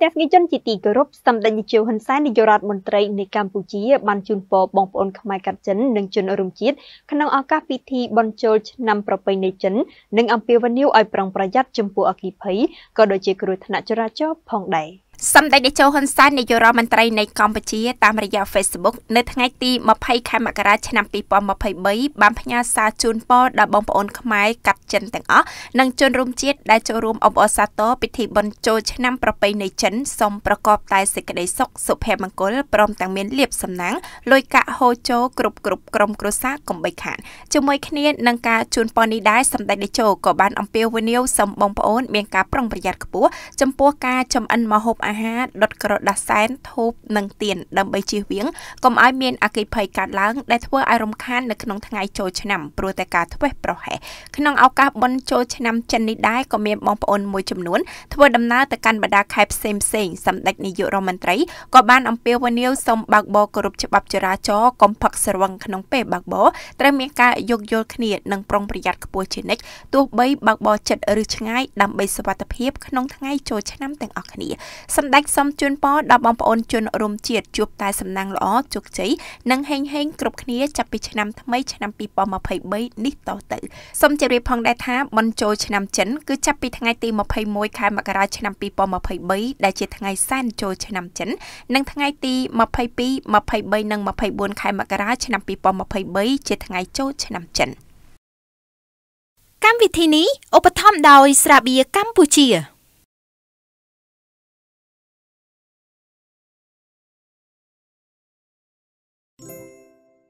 ទស្សនិកជនជាទីគោរពសម្ដេចនាយកហ៊ុនសែននាយករដ្ឋមន្ត្រីនៃកម្ពុជាបានជូនពរបងប្អូនខ្មែរកាត់ចិននិងជនរួមជាតិក្នុងឱកាសពិធីបុណ្យចូលឆ្នាំប្រពៃណីចិននិងអំពាវនាវឲ្យប្រុងប្រយ័ត្នចំពោះអគិភ័យក៏ដូចជាគ្រោះថ្នាក់ចរាចរណ៍ផងដែរ។សម្ដេចតេជោហ៊ុនសែននាយករដ្ឋមន្ត្រីនៃកម្ពុជាតាមរយៈ Facebook នៅថ្ងៃទី20ខែមករាឆ្នាំ2023បានផ្ញើសារជូនពរដល់បងប្អូនខ្មែរកាត់ចិនទាំងអស់និងជនរួមជាតិដែលចូលរួមអបអរសាទរពិធីបុណ្យចូលឆ្នាំប្រពៃណីចិនសូមប្រកបតែសេចក្តីសុខសុភមង្គលព្រមទាំងមានលៀបសំណាងលុយកាក់ហូរចូលគ្រប់គ្រប់ក្រុមគ្រួសារកុំបីខានជាមួយគ្នានឹងការជូនពរនេះដែរសម្ដេចតេជោក៏បាន អំពាវនាវសូមបងប្អូន មានការប្រុងប្រយ័ត្នខ្ពស់ចំពោះការចំអិនម្ហូបអាហារដុតក្រដាសសែន ធូបនិងទៀនដើម្បីជៀសវាងកុំឲ្យមានអគិភ័យកើតឡើងដែលធ្វើឲ្យរំខាននៅក្នុងថ្ងៃចូលឆ្នាំព្រោះតែការធ្វេសប្រហែសក្នុងឱកាសបុណ្យចូលឆ្នាំចិននេះដែរក៏មានបងប្អូនមួយចំនួនធ្វើដំណើរទៅកាន់បណ្ដាខេត្តផ្សេងផ្សេងសម្ដេចនាយករដ្ឋមន្ត្រីក៏បានអំពាវនាវសូមបើកបរគោរពច្បាប់ចរាចរណ៍កុំផឹកស្រវឹងក្នុងពេលបើកបរត្រូវមានការយោគយល់គ្នានិងប្រុងប្រយ័ត្នខ្ពស់ជានិច្ចទោះបីបើកបរចិត្តឬឆ្ងាយដើម្បីសុវត្ថិភាពក្នុងថ្ងៃចូលឆ្នាំទាំងអស់គ្នាសម្ដេចសូមជូនពរដល់បងប្អូនជនរួមជាតិជួបតែសំណាងល្អជោគជ័យនិងហេងហេងគ្រប់គ្នាចាប់ពីឆ្នាំថ្មីឆ្នាំ2023នេះតទៅសូមជម្រាបផងដែរថាបន់ចូលឆ្នាំចិន គឺចាប់ពីថ្ងៃទី21ខែ មករាឆ្នាំ2023ដែលជាថ្ងៃសែនចូលឆ្នាំចិន និងថ្ងៃទី22 23និង24ខែមករាឆ្នាំ2023ជាថ្ងៃចូលឆ្នាំចិនកម្មវិធីនេះឧបត្ថម្ភដោយ ស្រាបៀរកម្ពុជា